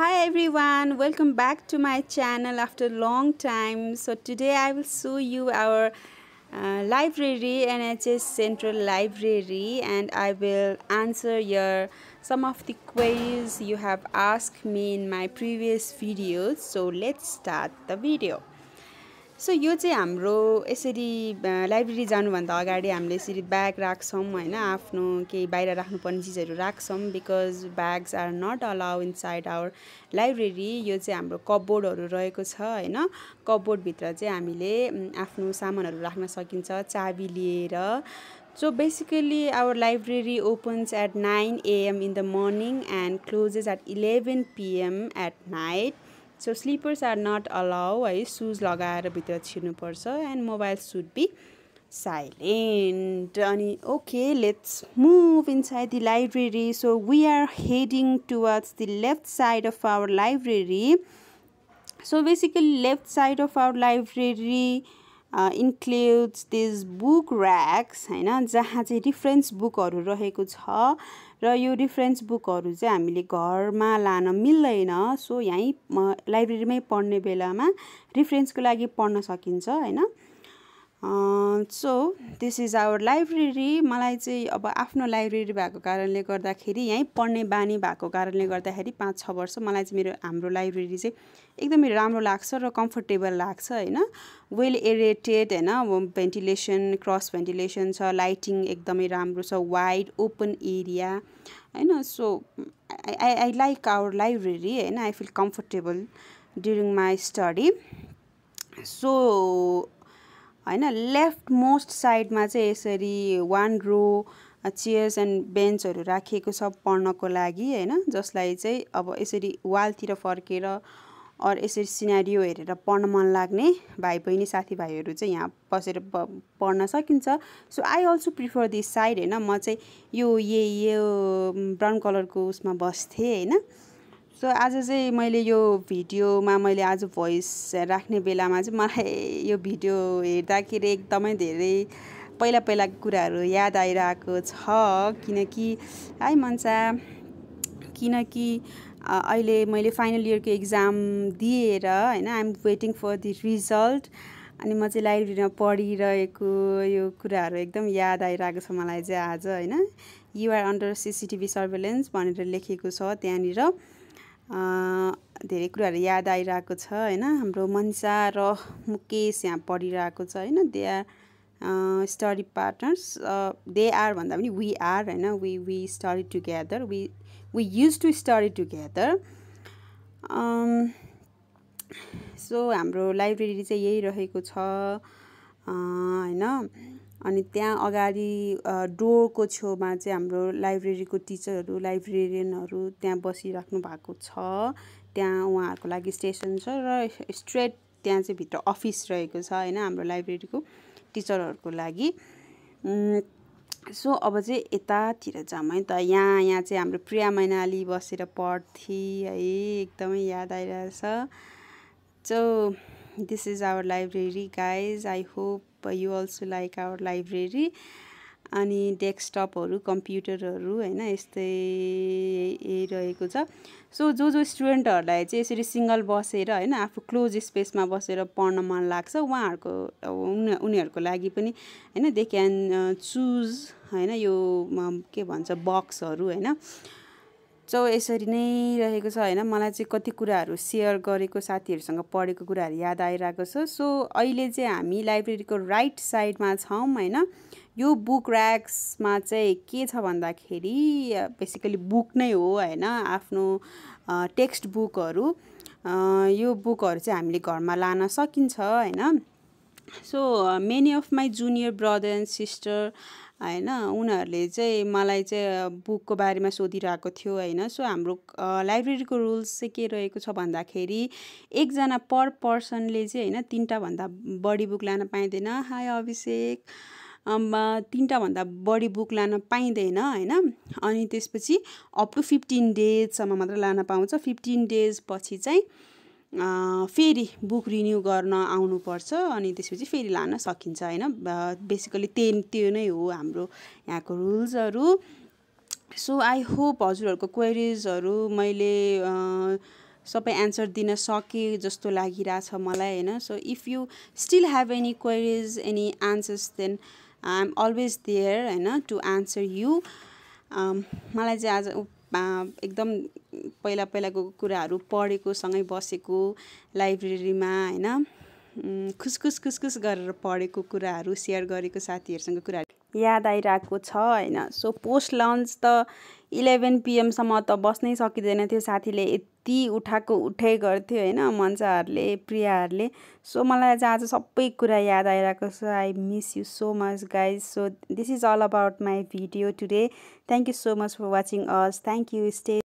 hi everyone welcome back to my channel after a long time so today i will show you our uh, library nhs central library and i will answer your some of the queries you have asked me in my previous videos so let's start the video so यो चाहिँ हाम्रो यसरी library जानुभन्दा अगाडि हामीले यसरी bag राख्छौँ होइन आफ्नो केही बाहिर राख्नुपर्ने चिजहरू राख्छौँ because bags are not allow inside our library यो चाहिँ हाम्रो कपबोर्डहरू रहेको छ होइन कपबोर्डभित्र चाहिँ हामीले आफ्नो सामानहरू राख्न सकिन्छ चाबी लिएर so basically our library opens at nine AM in the morning and closes at eleven PM at night so slippers are not allow है सुज लगाएर भित्र छिर्नुपर्छ and mobile should be silent अनि okay let's move inside the library so we are heading towards the left side of our library so basically left side of our library includes these book racks होइन जहाँ चाहिँ reference बुकहरू रहेको छ र यो reference बुकहरू चाहिँ हामीले घरमा लान मिल्दैन सो यहीँ लाइब्रेरीमै पढ्ने बेलामा रिफरेन्सको लागि पढ्न सकिन्छ होइन so this is our library मलाई चाहिँ अब आफ्नो लाइब्रेरी भएको कारणले गर्दाखेरि यहीँ पढ्ने बानी भएको कारणले गर्दाखेरि पाँच छ वर्ष मलाई चाहिँ मेरो हाम्रो लाइब्रेरी चाहिँ एकदमै राम्रो लाग्छ र कम्फर्टेबल लाग्छ होइन वेल एरेटेड होइन भेन्टिलेसन क्रस भेन्टिलेसन छ लाइटिङ एकदमै राम्रो छ वाइड ओपन एरिया होइन so I I like our library होइन I feel comfortable during my study so होइन लेफ्ट मोस्ट साइडमा चाहिँ यसरी वान रो चेयर्स एन्ड बेन्चहरू राखिएको छ पढ्नको लागि होइन जसलाई चाहिँ अब यसरी वालतिर फर्केर अरू यसरी सिनारियो हेरेर पढ्न मन लाग्ने भाइ बहिनी साथीभाइहरू चाहिँ यहाँ बसेर पढ्न सकिन्छ so I also prefer this side होइन म चाहिँ यो ये यो ब्राउन कलरको उसमा बस्थेँ होइन सो आज चाहिँ मैले यो भिडियोमा मैले आज भोइस राख्ने बेलामा चाहिँ मलाई यो भिडियो हेर्दाखेरि एकदमै धेरै पहिला पहिलाको कुराहरू याद आइरहेको छ किनकि है मन्सा किनकि अहिले मैले फाइनल इयरको इक्जाम दिएर होइन I'm waiting for the result अनि म चाहिँ लाइब्रेरीमा पढिरहेको यो कुराहरू एकदम याद आइरहेको छ मलाई चाहिँ आज होइन युआर अन्डर सिसिटिभी सर्भेलेन्स भनेर लेखेको छ त्यहाँनिर धेरै कुराहरू याद आइरहेको छ होइन हाम्रो मनसा र मुकेश यहाँ पढिरहेको छ होइन they are study partners they are भन्दा पनि वी आर होइन we we study together we we use to study together so हाम्रो लाइब्रेरी चाहिँ यही रहेको छ होइन अनि त्यहाँ अगाडि डोरको छेउमा चाहिँ हाम्रो लाइब्रेरीको टिचरहरू लाइब्रेरियनहरू त्यहाँ बसिराख्नु भएको छ त्यहाँ उहाँहरूको लागि स्टेसन छ र स्ट्रेट त्यहाँ चाहिँ भित्र अफिस रहेको छ होइन हाम्रो लाइब्रेरीको टिचरहरूको लागि सो अब चाहिँ यतातिर जाऊँ है त यहाँ यहाँ चाहिँ हाम्रो प्रिया मैनाली बसेर पढ्थे है एकदमै याद आइरहेछ so this is our library guys I hope you also like our library अनि डेस्कटपहरू कम्प्युटरहरू होइन यस्तै रहेको छ सो जो जो स्टुडेन्टहरूलाई चाहिँ यसरी सिङ्गल बसेर होइन आफू क्लोज स्पेसमा बसेर पढ्न मन लाग्छ उहाँहरूको उनीहरूको लागि पनि होइन दे क्यान चुज होइन यो के भन्छ बक्सहरू होइन सो यसरी नै रहेको छ होइन मलाई चाहिँ कति कुराहरू सेयर गरेको साथीहरूसँग पढेको कुराहरू याद आइरहेको छ सो अहिले चाहिँ हामी लाइब्रेरीको राइट साइडमा छौँ होइन यो बुक ऱ्याक्समा चाहिँ के छ भन्दाखेरि बेसिकली बुक नै हो होइन आफ्नो टेक्स्ट बुकहरू यो बुकहरू चाहिँ हामीले घरमा लान सकिन्छ होइन so many of my junior brother and sister होइन उनीहरूले चाहिँ मलाई चाहिँ बुकको बारेमा सोधिरहेको थियो होइन सो हाम्रो लाइब्रेरीको रुल्स चाहिँ के रहेको छ भन्दाखेरि एकजना पर पर्सनले चाहिँ होइन तिनवटाभन्दा बढी बुक लान पाइँदैन हाई अभिषेक भन्दा बढी बुक लान पाइँदैन होइन अनि त्यसपछि अप टु फिफ्टिन डेजसम्म मात्र लान पाउँछ फिफ्टिन डेज पछि चाहिँ फेरि बुक रिन्यू गर्न आउनुपर्छ अनि त्यसपछि फेरि लान सकिन्छ होइन बेसिकली त्यही त्यो नै हो हाम्रो यहाँको रुल्सहरू सो आई होप हजुरहरूको क्वेरिजहरू मैले सबै एन्सर दिन सकेँ जस्तो लागिरहेछ मलाई होइन so if you still have any queries any answers then I am always there होइन टु आन्सर यु मलाई चाहिँ आज एकदम पहिला पहिलाको कुराहरू पढेको सँगै बसेको लाइब्रेरीमा होइन खुसखुस खुसखुस गरेर पढेको कुराहरू सेयर गरेको साथीहरूसँग कुरा याद आइरहेको छ होइन सो पोस्ट लन्च त इलेभेन पिएमसम्म त बस्नै सकिँदैन थियो साथीले यति उठाएको उठै गर्थ्यो होइन मन्चाहरूले प्रियाहरूले सो मलाई चाहिँ आज सबै कुरा याद आइरहेको छ I miss you so much guys so this is all about my video today thank you so much for watching us thank you stay